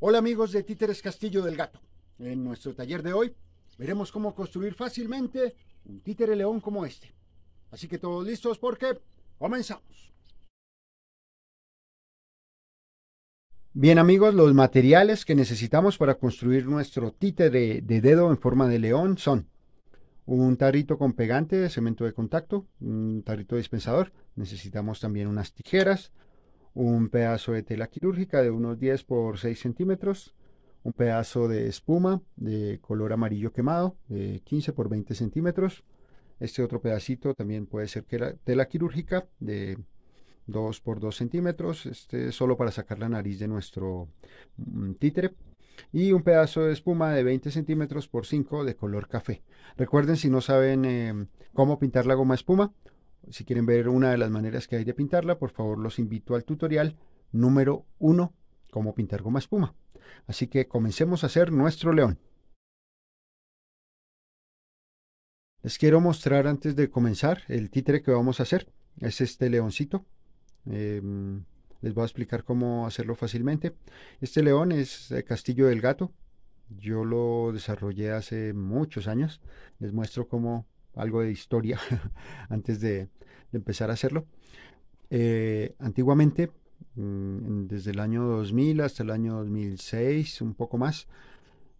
Hola amigos de Títeres Castillo del Gato. En nuestro taller de hoy veremos cómo construir fácilmente un títere león como este. Así que todos listos porque comenzamos. Bien amigos, los materiales que necesitamos para construir nuestro títere de dedo en forma de león son un tarrito con pegante de cemento de contacto, un tarrito dispensador, necesitamos también unas tijeras, un pedazo de tela quirúrgica de unos 10 por 6 centímetros, un pedazo de espuma de color amarillo quemado de 15 por 20 centímetros. Este otro pedacito también puede ser tela quirúrgica de 2 por 2 centímetros, este es solo para sacar la nariz de nuestro mm, títere. Y un pedazo de espuma de 20 centímetros por 5 de color café. Recuerden si no saben eh, cómo pintar la goma espuma, si quieren ver una de las maneras que hay de pintarla, por favor los invito al tutorial número uno, cómo pintar goma espuma. Así que comencemos a hacer nuestro león. Les quiero mostrar antes de comenzar el títere que vamos a hacer. Es este leoncito. Em, les voy a explicar cómo hacerlo fácilmente. Este león es eh, Castillo del Gato. Yo lo desarrollé hace muchos años. Les muestro cómo algo de historia antes de, empezar a hacerlo. Eh, antiguamente, mm, desde el año 2000 hasta el año 2006, un poco más,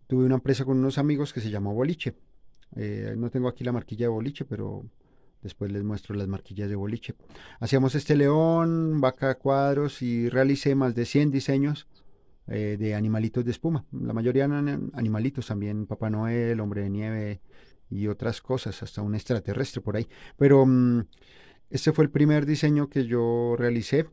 tuve una empresa con unos amigos que se llamó Boliche. Eh, no tengo aquí la marquilla de Boliche, pero después les muestro las marquillas de Boliche. Hacíamos este león, vaca cuadros y realicé más de 100 diseños eh, de animalitos de espuma. La mayoría eran animalitos también, Papá Noel, Hombre de Nieve, y otras cosas, hasta un extraterrestre por ahí. Pero este fue el primer diseño que yo realicé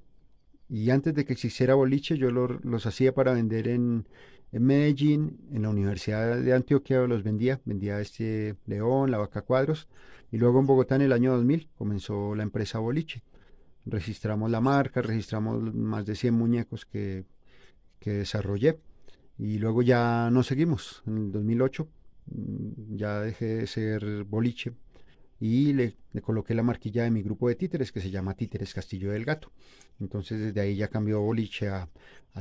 y antes de que existiera boliche yo los hacía para vender en, en, Medellín, en la Universidad de Antioquia los vendía, vendía este León, la Vaca Cuadros y luego en Bogotá en el año 2000 comenzó la empresa boliche. Registramos la marca, registramos más de 100 muñecos que, que desarrollé y luego ya no seguimos. En el 2008 Mm, ya dejé de ser boliche y le, coloqué la marquilla de mi grupo de títeres que se llama Títeres Castillo del Gato. Entonces desde ahí ya cambió boliche a,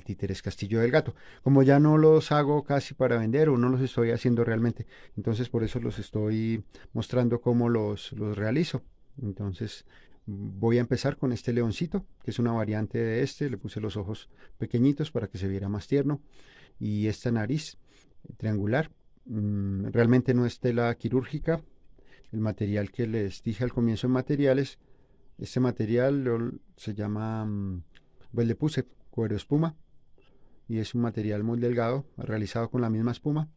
Títeres Castillo del Gato. Como ya no los hago casi para vender o no los estoy haciendo realmente, entonces por eso los estoy mostrando cómo los, los realizo. Entonces voy a empezar con este leoncito, que es una variante de este. Le puse los ojos pequeñitos para que se viera más tierno y esta nariz triangular Mm, realmente no es tela quirúrgica. El material que les dije al comienzo en materiales, este material se llama, mm, pues le puse cuero espuma y es un material muy delgado realizado con la misma espuma,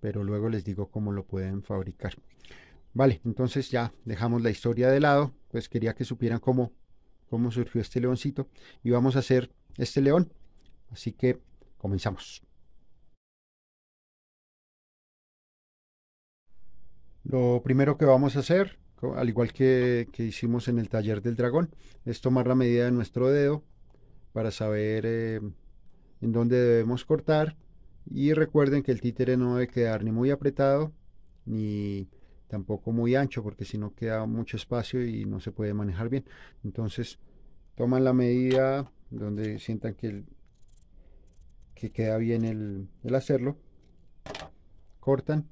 pero luego les digo cómo lo pueden fabricar. Vale, entonces ya dejamos la historia de lado, pues quería que supieran cómo, cómo surgió este leoncito y vamos a hacer este león. Así que comenzamos. Lo primero que vamos a hacer, al igual que, hicimos en el taller del dragón, es tomar la medida de nuestro dedo para saber em, en dónde debemos cortar. Y recuerden que el títere no debe quedar ni muy apretado ni tampoco muy ancho porque si no queda mucho espacio y no se puede manejar bien. Entonces toman la medida donde sientan que, que queda bien el hacerlo. Cortan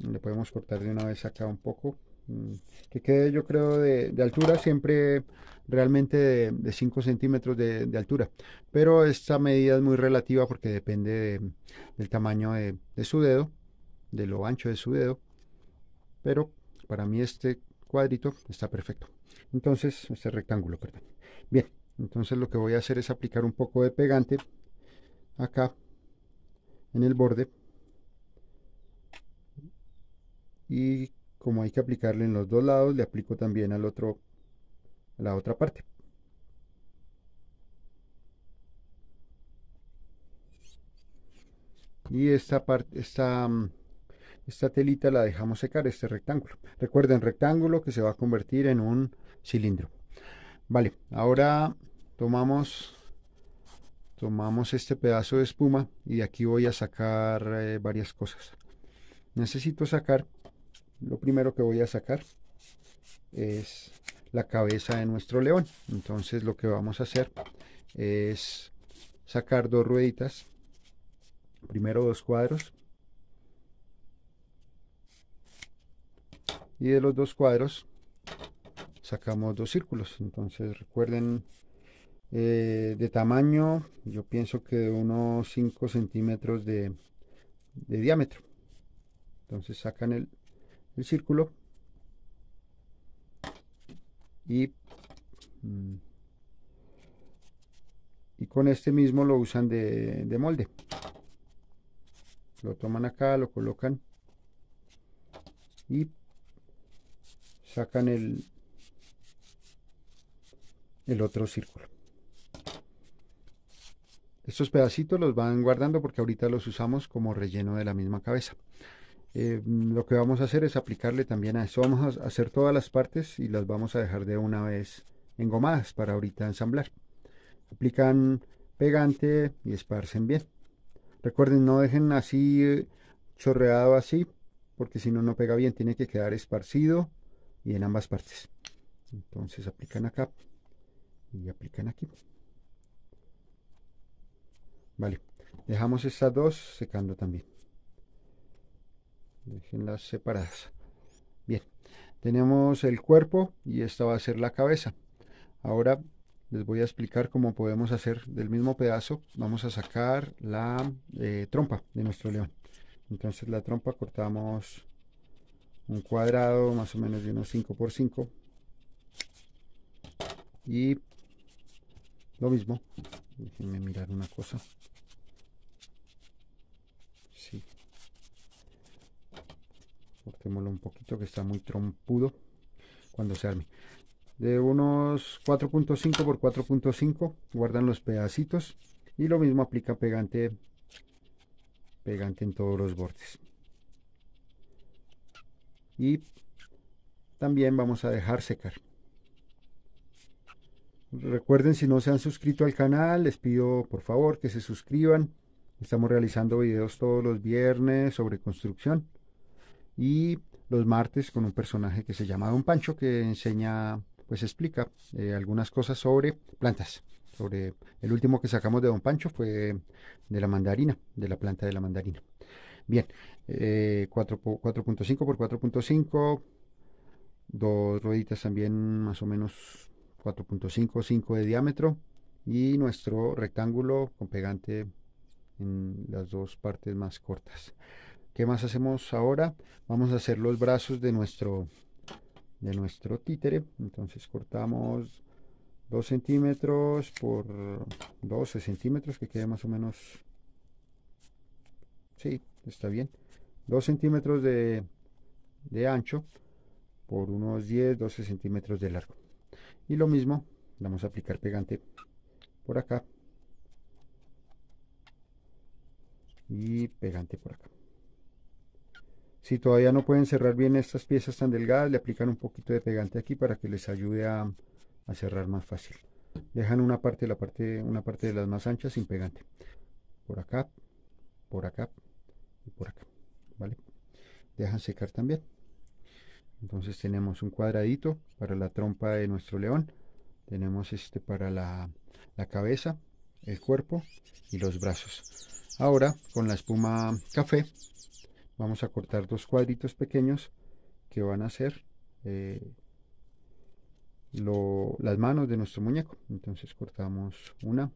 le podemos cortar de una vez acá un poco mm, que quede yo creo de, altura siempre realmente de, 5 centímetros de, altura pero esta medida es muy relativa porque depende del tamaño de, su dedo de lo ancho de su dedo pero para mí este cuadrito está perfecto entonces este rectángulo perdón bien entonces lo que voy a hacer es aplicar un poco de pegante acá en el borde y como hay que aplicarle en los dos lados, le aplico también al otro, a la otra parte. Y esta parte, esta, mm, esta telita la dejamos secar, este rectángulo. Recuerden, rectángulo que se va a convertir en un cilindro. Vale, ahora tomamos tomamos este pedazo de espuma y de aquí voy a sacar eh, varias cosas necesito sacar lo primero que voy a sacar es la cabeza de nuestro león. Entonces lo que vamos a hacer es sacar dos rueditas, primero dos cuadros, y de los dos cuadros sacamos dos círculos. Entonces recuerden eh, de tamaño, yo pienso que de unos 5 centímetros de, de diámetro. Entonces sacan el el círculo mm, y, con este mismo lo usan de, de molde lo toman acá lo colocan y sacan el el otro círculo estos pedacitos los van guardando porque ahorita los usamos como relleno de la misma cabeza eh, lo que vamos a hacer es aplicarle también a eso. Vamos a hacer todas las partes y las vamos a dejar de una vez engomadas para ahorita ensamblar. Aplican pegante y esparcen bien. Recuerden, no dejen así eh, chorreado así, porque si no, no pega bien. Tiene que quedar esparcido y en ambas partes. Entonces aplican acá y aplican aquí. Vale, dejamos estas dos secando también. Déjenlas separadas. Bien, tenemos el cuerpo y esta va a ser la cabeza. Ahora les voy a explicar cómo podemos hacer del mismo pedazo. Vamos a sacar la eh, trompa de nuestro león. Entonces la trompa cortamos un cuadrado más o menos de unos 5 por 5 y lo mismo déjenme mirar una cosa cortémoslo un poquito que está muy trompudo cuando se arme de unos 4.5 por 4.5 guardan los pedacitos y lo mismo aplica pegante pegante en todos los bordes y también vamos a dejar secar recuerden si no se han suscrito al canal les pido por favor que se suscriban estamos realizando videos todos los viernes sobre construcción y los martes con un personaje que se llama Don Pancho que enseña, pues explica eh, algunas cosas sobre plantas. Sobre el último que sacamos de Don Pancho fue de la mandarina, de la planta de la mandarina. Bien, 4.5 eh, por 4.5, dos rueditas también más o menos 4.5, 5 de diámetro y nuestro rectángulo con pegante en las dos partes más cortas. ¿Qué más hacemos ahora? Vamos a hacer los brazos de nuestro, de nuestro títere. Entonces cortamos 2 centímetros por 12 centímetros, que quede más o menos... Sí, está bien. 2 centímetros de, de ancho por unos 10-12 centímetros de largo. Y lo mismo, vamos a aplicar pegante por acá y pegante por acá. Si todavía no pueden cerrar bien estas piezas tan delgadas, le aplican un poquito de pegante aquí para que les ayude a, cerrar más fácil. Dejan una parte, la parte, una parte de las más anchas sin pegante. Por acá, por acá y por acá. ¿Vale? Dejan secar también. Entonces tenemos un cuadradito para la trompa de nuestro león. Tenemos este para la cabeza, el cuerpo y los brazos. Ahora con la espuma café vamos a cortar dos cuadritos pequeños que van a ser eh, las manos de nuestro muñeco entonces cortamos una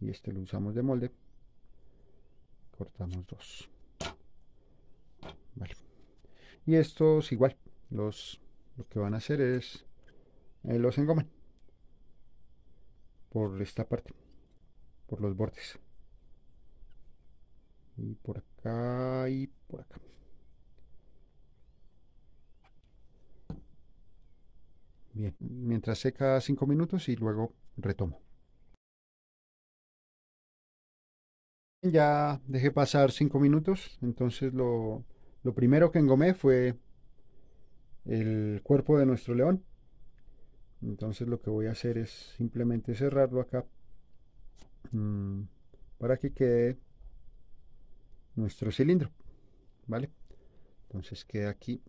y este lo usamos de molde cortamos dos y estos igual los lo que van a hacer es eh, los engoman por esta parte por los bordes y por acá y por acá. Bien, mientras seca cinco minutos y luego retomo. Ya dejé pasar cinco minutos, entonces lo, lo primero que engomé fue el cuerpo de nuestro león. Entonces lo que voy a hacer es simplemente cerrarlo acá mm, para que quede nuestro cilindro. ¿Vale? Entonces queda aquí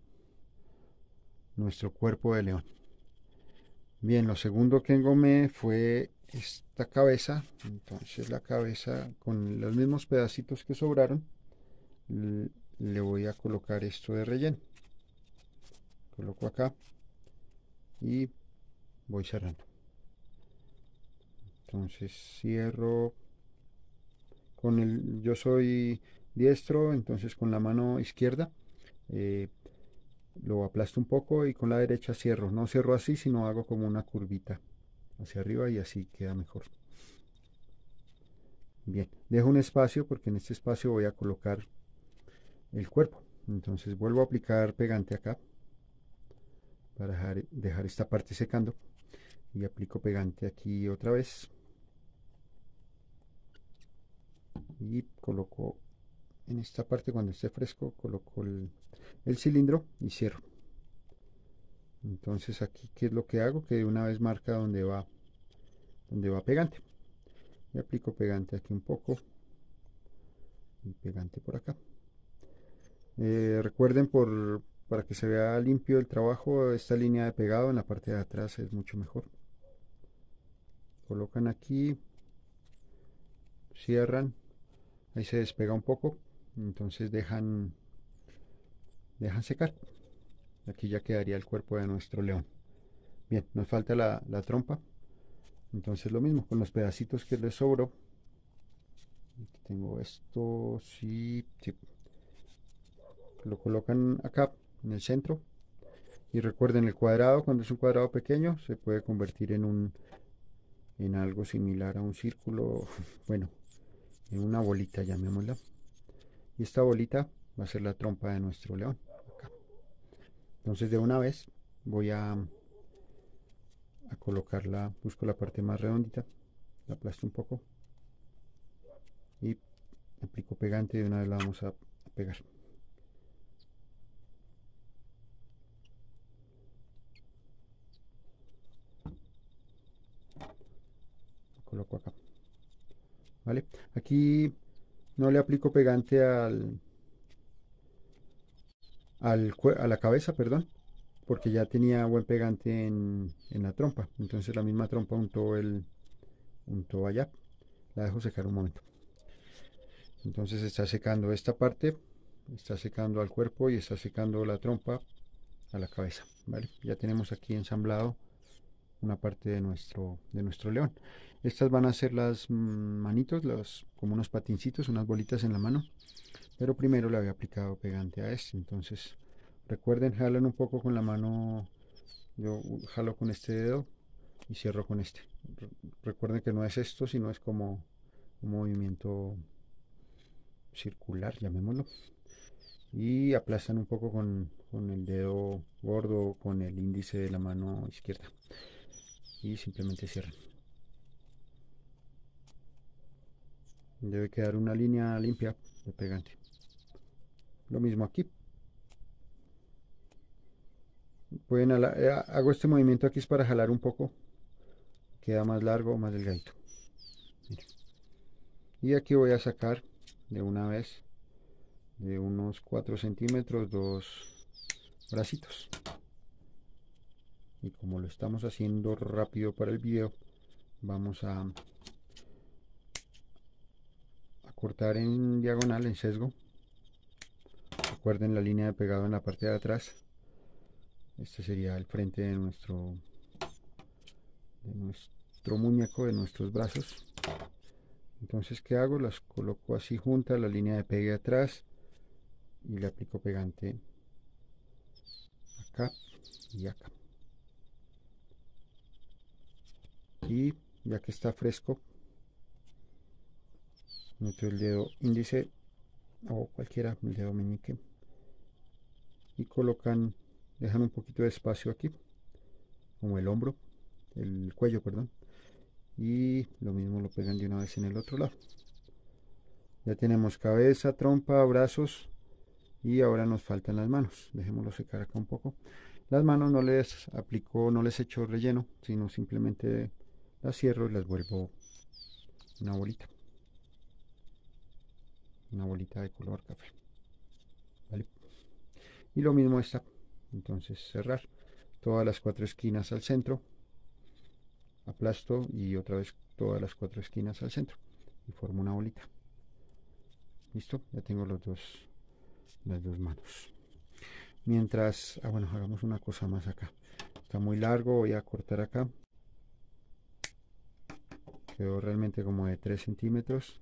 nuestro cuerpo de león. Bien, lo segundo que engomé fue esta cabeza. Entonces la cabeza con los mismos pedacitos que sobraron. Le voy a colocar esto de relleno. Coloco acá. Y voy cerrando. Entonces cierro con el... Yo soy diestro, entonces con la mano izquierda eh, lo aplasto un poco y con la derecha cierro. No cierro así, sino hago como una curvita hacia arriba y así queda mejor. Bien, dejo un espacio porque en este espacio voy a colocar el cuerpo. Entonces vuelvo a aplicar pegante acá para dejar, dejar esta parte secando y aplico pegante aquí otra vez y coloco en esta parte cuando esté fresco coloco el, cilindro y cierro entonces aquí qué es lo que hago que una vez marca donde va donde va pegante y aplico pegante aquí un poco y pegante por acá eh, recuerden por para que se vea limpio el trabajo esta línea de pegado en la parte de atrás es mucho mejor colocan aquí cierran ahí se despega un poco entonces dejan dejan secar aquí ya quedaría el cuerpo de nuestro león bien nos falta la, trompa entonces lo mismo con los pedacitos que les sobró tengo esto sí, sí lo colocan acá en el centro y recuerden el cuadrado cuando es un cuadrado pequeño se puede convertir en un en algo similar a un círculo bueno en una bolita llamémosla y esta bolita va a ser la trompa de nuestro león. Acá. Entonces de una vez voy a, colocarla, busco la parte más redondita, la aplasto un poco y aplico pegante y de una vez la vamos a, pegar. La coloco acá. ¿Vale? Aquí no le aplico pegante al, al a la cabeza, perdón, porque ya tenía buen pegante en, en la trompa. Entonces la misma trompa untó, el, untó allá. La dejo secar un momento. Entonces está secando esta parte, está secando al cuerpo y está secando la trompa a la cabeza. ¿vale? Ya tenemos aquí ensamblado una parte de nuestro, de nuestro león. Estas van a ser las mm, manitos, los, como unos patincitos, unas bolitas en la mano. Pero primero le había aplicado pegante a este. Entonces, recuerden, jalan un poco con la mano. Yo jalo con este dedo y cierro con este. recuerden que no es esto, sino es como un movimiento circular, llamémoslo. Y aplastan un poco con, con el dedo gordo, con el índice de la mano izquierda y simplemente cierren. Debe quedar una línea limpia de pegante. Lo mismo aquí. Pueden eh, hago este movimiento aquí es para jalar un poco. Queda más largo, más delgadito. Y aquí voy a sacar de una vez de unos 4 centímetros dos bracitos y como lo estamos haciendo rápido para el video vamos a, cortar en diagonal en sesgo recuerden la línea de pegado en la parte de atrás este sería el frente de nuestro de nuestro muñeco de nuestros brazos entonces qué hago las coloco así juntas la línea de pegue atrás y le aplico pegante acá y acá y ya que está fresco meto el dedo índice o cualquiera el dedo meñique y colocan dejan un poquito de espacio aquí como el hombro el cuello perdón y lo mismo lo pegan de una vez en el otro lado ya tenemos cabeza trompa brazos y ahora nos faltan las manos dejémoslo secar acá un poco las manos no les aplicó no les echo relleno sino simplemente las cierro y las vuelvo una bolita. Una bolita de color café. Y lo mismo está. Entonces cerrar todas las cuatro esquinas al centro. Aplasto y otra vez todas las cuatro esquinas al centro. Y formo una bolita. Listo, ya tengo los dos, las dos manos. Mientras, ah bueno, hagamos una cosa más acá. Está muy largo, voy a cortar acá quedó realmente como de 3 centímetros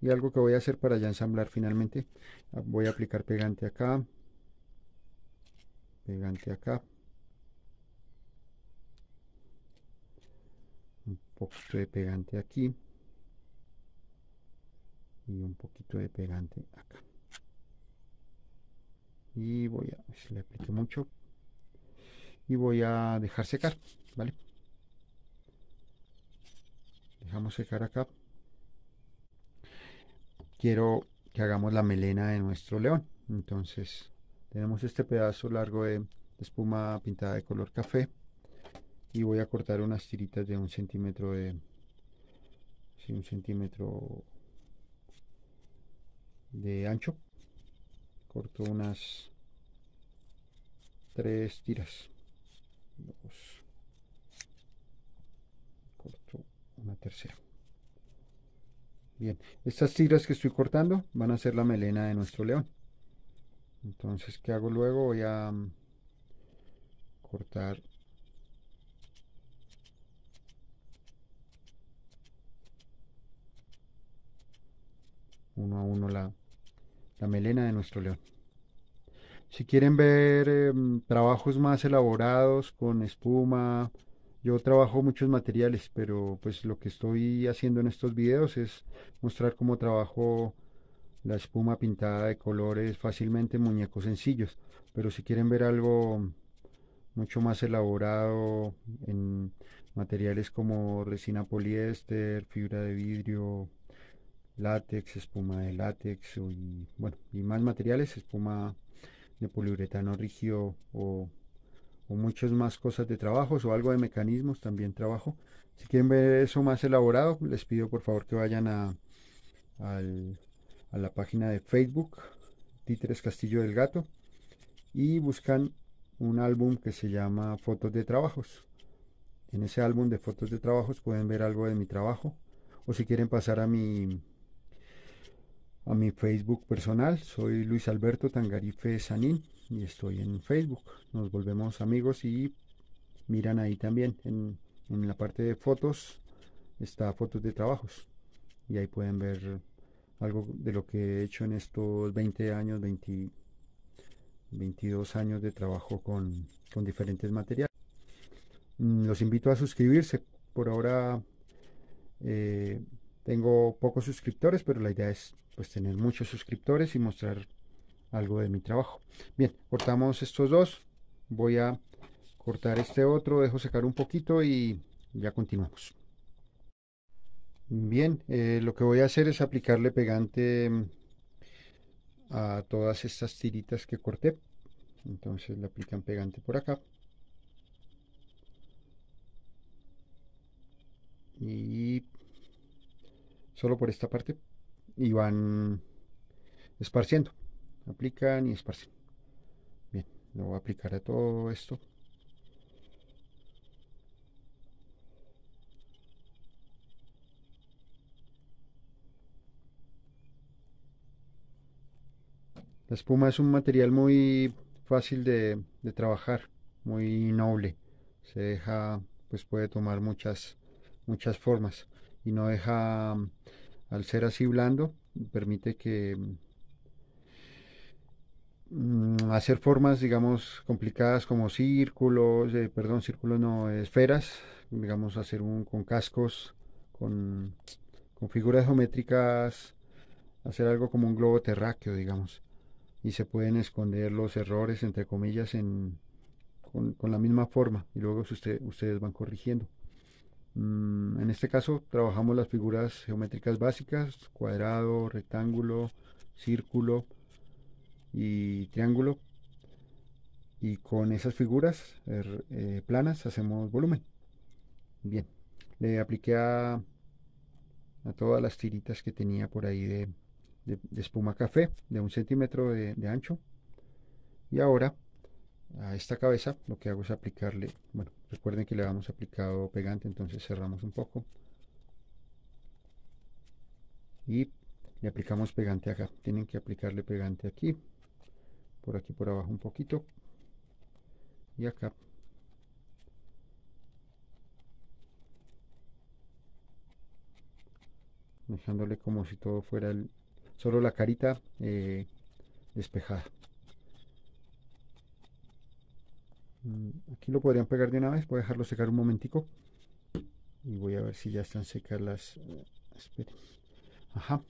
y algo que voy a hacer para ya ensamblar finalmente ah, voy a aplicar pegante acá pegante acá un poquito de pegante aquí y un poquito de pegante acá y voy a si le mucho y voy a dejar secar vale dejamos secar acá. Quiero que hagamos la melena de nuestro león. Entonces tenemos este pedazo largo de espuma pintada de color café y voy a cortar unas tiritas de un centímetro de un centímetro de ancho corto unas tres tiras la tercera. Bien, estas tiras que estoy cortando van a ser la melena de nuestro león. Entonces, ¿qué hago luego? Voy a mm, cortar uno a uno la, melena de nuestro león. Si quieren ver em, trabajos más elaborados con espuma, yo trabajo muchos materiales, pero pues lo que estoy haciendo en estos videos es mostrar cómo trabajo la espuma pintada de colores fácilmente muñecos sencillos. Pero si quieren ver algo mucho más elaborado en materiales como resina poliéster, fibra de vidrio, látex, espuma de látex y, bueno, y más materiales, espuma de poliuretano rígido o o muchas más cosas de trabajos o algo de mecanismos también trabajo. Si quieren ver eso más elaborado, les pido por favor que vayan a, la página de Facebook, Títeres Castillo del Gato, y buscan un álbum que se llama Fotos de Trabajos. En ese álbum de fotos de trabajos pueden ver algo de mi trabajo. O si quieren pasar a mi a mi Facebook personal, soy Luis Alberto Tangarife Sanín y estoy en Facebook. Nos volvemos amigos y miran ahí también en, la parte de fotos está fotos de trabajos y ahí pueden ver algo de lo que he hecho en estos 20 años, 22 años de trabajo con, diferentes materiales. Mm, los invito a suscribirse. Por ahora eh, tengo pocos suscriptores, pero la idea es pues tener muchos suscriptores y mostrar algo de mi trabajo. Bien, cortamos estos dos. Voy a cortar este otro, dejo secar un poquito y ya continuamos. Bien, eh, lo que voy a hacer es aplicarle pegante mm, a todas estas tiritas que corté. Entonces le aplican pegante por acá. Y solo por esta parte. Y van esparciendo aplican y esparcen. Bien, lo voy a aplicar a todo esto. La espuma es un material muy fácil de, de, trabajar, muy noble. Se deja, pues puede tomar muchas, muchas formas y no deja, al ser así blando, permite que Mm, hacer formas, digamos, complicadas como círculos, eh, perdón, círculos no, esferas, digamos, hacer un con cascos, con, figuras geométricas, hacer algo como un globo terráqueo, digamos. Y se pueden esconder los errores, entre comillas, en, con, la misma forma y luego ustedes van corrigiendo. Mm, en este caso trabajamos las figuras geométricas básicas, cuadrado, rectángulo, círculo, y triángulo y con esas figuras er, eh, planas hacemos volumen. Bien, le apliqué a, a, todas las tiritas que tenía por ahí de, espuma café de un centímetro de, de, ancho. Y ahora a esta cabeza lo que hago es aplicarle, bueno, recuerden que le habíamos aplicado pegante, entonces cerramos un poco. Y le aplicamos pegante acá. Tienen que aplicarle pegante aquí por aquí por abajo un poquito y acá dejándole como si todo fuera solo la carita eh, despejada mm, aquí lo podrían pegar de una vez voy a dejarlo secar un momentico y voy a ver si ya están secas las eh, ajá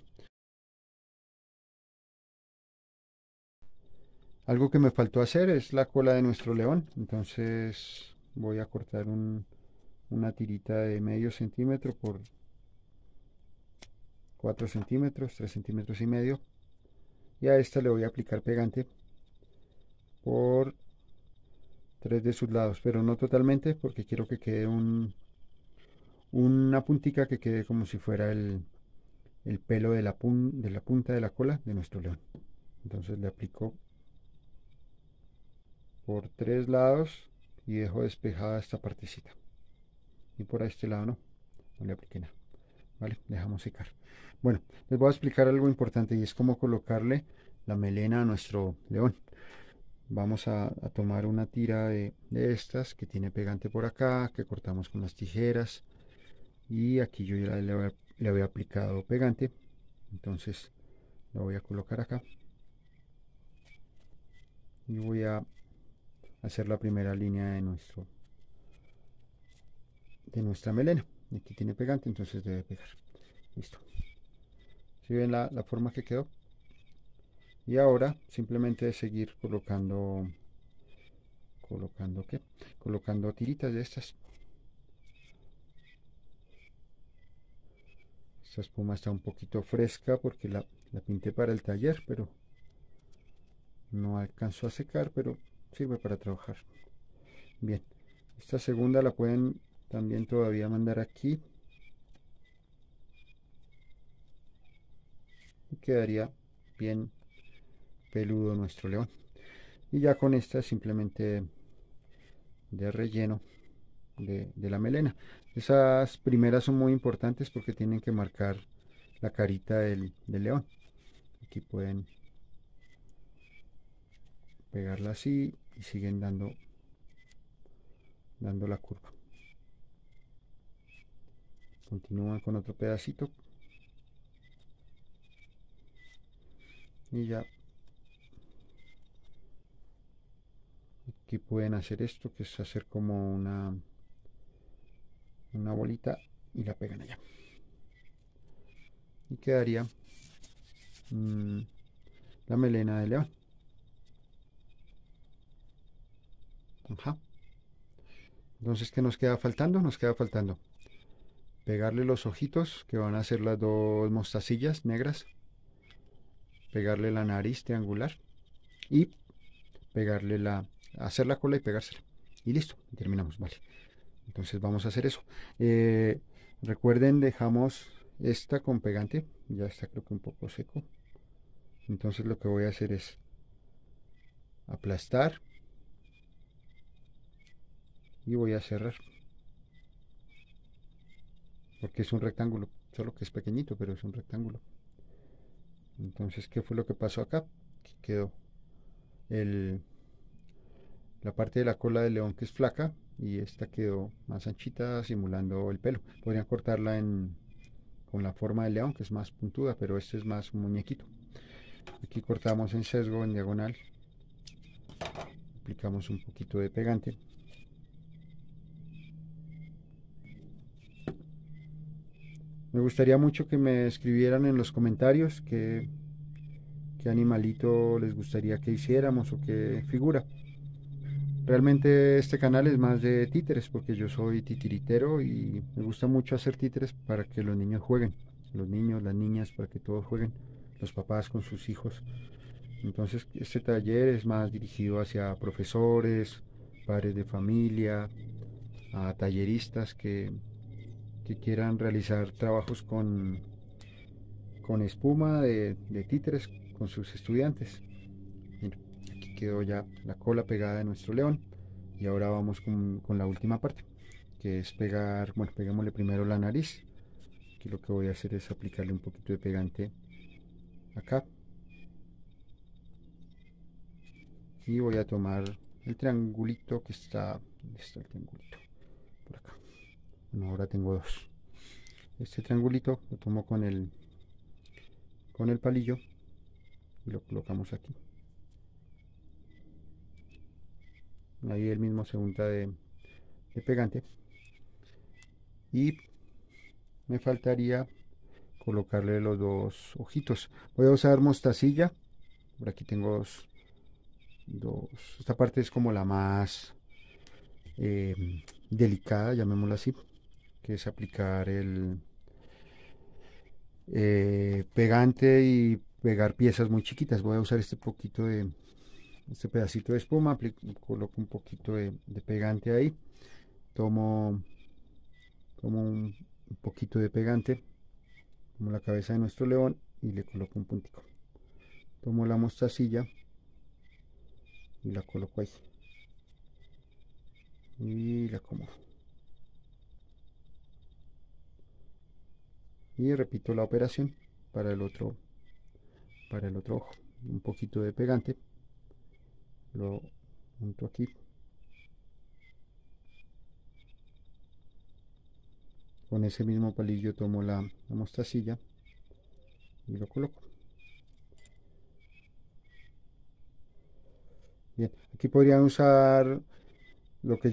Algo que me faltó hacer es la cola de nuestro león, entonces voy a cortar una tirita de medio centímetro por 4 centímetros, 3 centímetros y medio. Y a esta le voy a aplicar pegante por tres de sus lados, pero no totalmente porque quiero que quede una puntica que quede como si fuera el, pelo de la, de la punta de la cola de nuestro león. Entonces le aplico por tres lados y dejo despejada esta partecita y por este lado no, no le apliqué nada vale, dejamos secar bueno, les voy a explicar algo importante y es cómo colocarle la melena a nuestro león vamos a, tomar una tira de, estas que tiene pegante por acá que cortamos con las tijeras y aquí yo ya le le había aplicado pegante entonces lo voy a colocar acá y voy a hacer la primera línea de nuestro de nuestra melena aquí tiene pegante entonces debe pegar listo si ven la, forma que quedó y ahora simplemente seguir colocando colocando qué colocando tiritas de estas esta espuma está un poquito fresca porque la, la pinté para el taller pero no alcanzó a secar pero sirve para trabajar. Bien, esta segunda la pueden también todavía mandar aquí. Y quedaría bien peludo nuestro león. Y ya con esta simplemente de relleno de, la melena. Esas primeras son muy importantes porque tienen que marcar la carita del, del león. Aquí pueden pegarla así y siguen dando dando la curva continúan con otro pedacito y ya aquí pueden hacer esto que es hacer como una una bolita y la pegan allá y quedaría mm, la melena de león Entonces, ¿qué nos queda faltando? Nos queda faltando pegarle los ojitos, que van a ser las dos mostacillas negras, pegarle la nariz triangular y pegarle la, hacer la cola y pegársela. Y listo, terminamos, vale. Entonces vamos a hacer eso. Eh, recuerden, dejamos esta con pegante, ya está creo que un poco seco. Entonces lo que voy a hacer es aplastar y voy a cerrar porque es un rectángulo solo que es pequeñito pero es un rectángulo entonces qué fue lo que pasó acá que quedó el, la parte de la cola del león que es flaca y esta quedó más anchita simulando el pelo podrían cortarla en, con la forma del león que es más puntuda pero este es más muñequito aquí cortamos en sesgo en diagonal aplicamos un poquito de pegante Me gustaría mucho que me escribieran en los comentarios qué, qué animalito les gustaría que hiciéramos o qué figura. Realmente este canal es más de títeres porque yo soy titiritero y me gusta mucho hacer títeres para que los niños jueguen, los niños, las niñas, para que todos jueguen, los papás con sus hijos. Entonces este taller es más dirigido hacia profesores, padres de familia, a talleristas que que quieran realizar trabajos con, con espuma de, títeres con sus estudiantes. aquí quedó ya la cola pegada de nuestro león y ahora vamos con, la última parte que es pegar, bueno, pegémosle primero la nariz. Aquí lo que voy a hacer es aplicarle un poquito de pegante acá. Y voy a tomar el triangulito que está, está el triangulito por acá ahora tengo dos este triangulito lo tomo con el con el palillo y lo colocamos aquí ahí el mismo se de, pegante y me faltaría colocarle los dos ojitos voy a usar mostacilla por aquí tengo dos, dos esta parte es como la más eh, delicada llamémosla así que es aplicar el eh, pegante y pegar piezas muy chiquitas. Voy a usar este poquito de este pedacito de espuma, coloco un poquito de, pegante ahí, tomo, tomo un, poquito de pegante, como la cabeza de nuestro león y le coloco un puntico. Tomo la mostacilla y la coloco ahí y la como y repito la operación para el otro para el otro ojo un poquito de pegante lo junto aquí con ese mismo palillo tomo la, la mostacilla y lo coloco bien aquí podrían usar lo que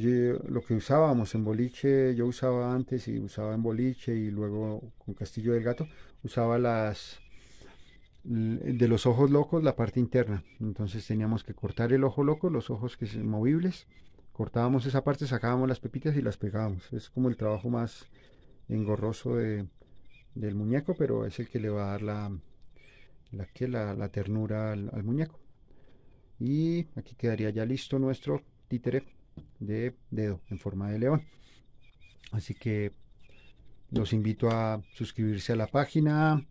lo que usábamos en boliche, yo usaba antes y usaba en boliche y luego con Castillo del Gato, usaba las de los ojos locos la parte interna. Entonces teníamos que cortar el ojo loco, los ojos que son movibles, cortábamos esa parte, sacábamos las pepitas y las pegábamos. Es como el trabajo más engorroso del muñeco, pero es el que le va a dar la, la, la, ternura al, al muñeco. Y aquí quedaría ya listo nuestro títere de dedo en forma de león. Así que los invito a suscribirse a la página,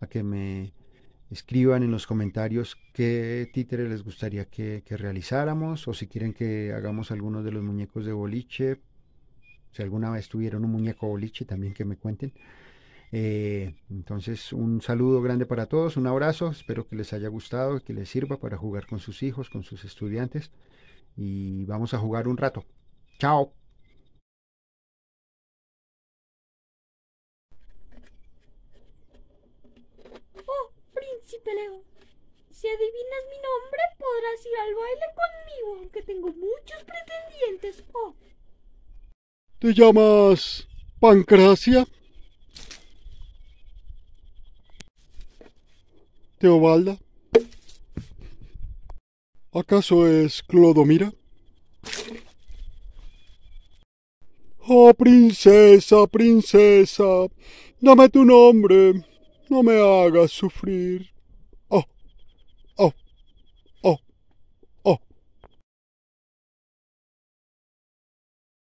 a que me escriban en los comentarios qué títere les gustaría que, realizáramos o si quieren que hagamos algunos de los muñecos de boliche. Si alguna vez tuvieron un muñeco boliche, también que me cuenten. Eh, entonces, un saludo grande para todos, un abrazo, espero que les haya gustado, que les sirva para jugar con sus hijos, con sus estudiantes y vamos a jugar un rato. Chao. Oh, príncipe Leo. Si adivinas mi nombre, podrás ir al baile conmigo, aunque tengo muchos pretendientes. Oh. ¿Te llamas Pancracia? Teobalda. ¿Acaso es Clodomira? Oh, princesa, princesa, dame tu nombre, no me hagas sufrir.